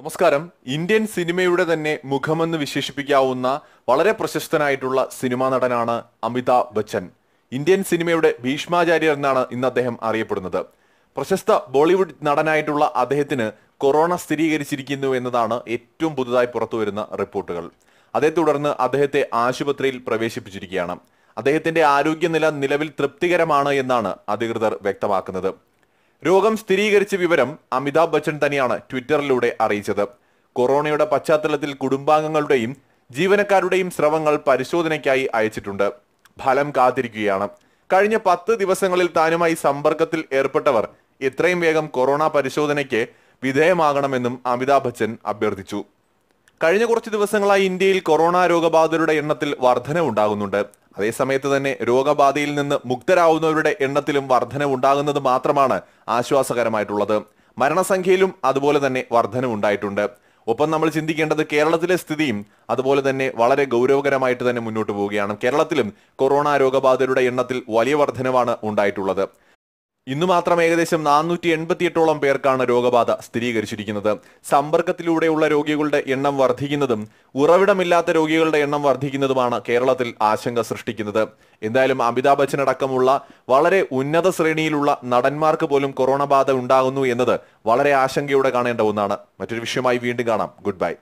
നമസ്കാരം ഇന്ത്യൻ സിനിമയുടെ തന്നെ മുഖമെന്ന് വിശേഷിപ്പിക്കാവുന്ന വളരെ പ്രശസ്തനായിട്ടുള്ള സിനിമാ നടനാണ് അമിതാഭ് ബച്ചൻ ഇന്ത്യൻ സിനിമയുടെ ഭീഷ്മാചാര്യർ എന്നാണ് ഇന്ന് അദ്ദേഹം അറിയപ്പെടുന്നത് പ്രശസ്ത ബോളിവുഡ് നടനായിട്ടുള്ള അദ്ദേഹത്തിന് കൊറോണ സ്ഥിരീകരിച്ചിരിക്കുന്നു എന്നതാണ് ഏറ്റവും പുതുതായി പുറത്തുവരുന്ന റിപ്പോർട്ടുകൾ അതേ തുടർന്ന് അദ്ദേഹത്തെ ആശുപത്രിയിൽ പ്രവേശിപ്പിച്ചിരിക്കുകയാണ് അദ്ദേഹത്തിന്റെ ആരോഗ്യനില നിലവിൽ തൃപ്തികരമാണ് എന്നാണ് അധികൃതർ വ്യക്തമാക്കുന്നത് രോഗം സ്ഥിരീകരിച്ച വിവരം അമിതാഭ് ബച്ചൻ തന്നെയാണ് ട്വിറ്ററിലൂടെ അറിയിച്ചത് കൊറോണയുടെ പശ്ചാത്തലത്തിൽ കുടുംബാംഗങ്ങളുടെയും ജീവനക്കാരുടെയും സ്രവങ്ങൾ പരിശോധനയ്ക്കായി അയച്ചിട്ടുണ്ട് ഫലം കാത്തിരിക്കുകയാണ് കഴിഞ്ഞ പത്ത് ദിവസങ്ങളിൽ താനുമായി സമ്പർക്കത്തിൽ ഏർപ്പെട്ടവർ എത്രയും വേഗം കൊറോണ പരിശോധനയ്ക്ക് വിധേയമാകണമെന്നും അമിതാഭ് ബച്ചൻ അഭ്യർത്ഥിച്ചു കഴിഞ്ഞ കുറച്ച് ദിവസങ്ങളായി ഇന്ത്യയിൽ കൊറോണ രോഗബാധിതരുടെ എണ്ണത്തിൽ വർധനവുണ്ടാകുന്നുണ്ട് അതേസമയത്ത് തന്നെ രോഗബാധയിൽ നിന്ന് മുക്തരാവുന്നവരുടെ എണ്ണത്തിലും വർധനവുണ്ടാകുന്നത് മാത്രമാണ് ആശ്വാസകരമായിട്ടുള്ളത് മരണസംഖ്യയിലും അതുപോലെ തന്നെ വർധനവുണ്ടായിട്ടുണ്ട് ഒപ്പം നമ്മൾ ചിന്തിക്കേണ്ടത് കേരളത്തിലെ സ്ഥിതിയും അതുപോലെ തന്നെ വളരെ ഗൗരവകരമായിട്ട് തന്നെ മുന്നോട്ട് പോവുകയാണ് കേരളത്തിലും കൊറോണ രോഗബാധിതരുടെ എണ്ണത്തിൽ വലിയ വർധനവാണ് ഉണ്ടായിട്ടുള്ളത് ഇന്ന് മാത്രം ഏകദേശം നാനൂറ്റി എൺപത്തിയെട്ടോളം പേർക്കാണ് രോഗബാധ സ്ഥിരീകരിച്ചിരിക്കുന്നത് സമ്പർക്കത്തിലൂടെയുള്ള രോഗികളുടെ എണ്ണം വർദ്ധിക്കുന്നതും ഉറവിടമില്ലാത്ത രോഗികളുടെ എണ്ണം വർദ്ധിക്കുന്നതുമാണ് കേരളത്തിൽ ആശങ്ക സൃഷ്ടിക്കുന്നത് എന്തായാലും അമിതാഭ് ബച്ചൻ അടക്കമുള്ള വളരെ ഉന്നത ശ്രേണിയിലുള്ള നടന്മാർക്ക് പോലും കൊറോണ ബാധ ഉണ്ടാകുന്നു എന്നത് വളരെ ആശങ്കയോടെ കാണേണ്ട ഒന്നാണ് മറ്റൊരു വിഷയമായി വീണ്ടും കാണാം ഗുഡ് ബൈ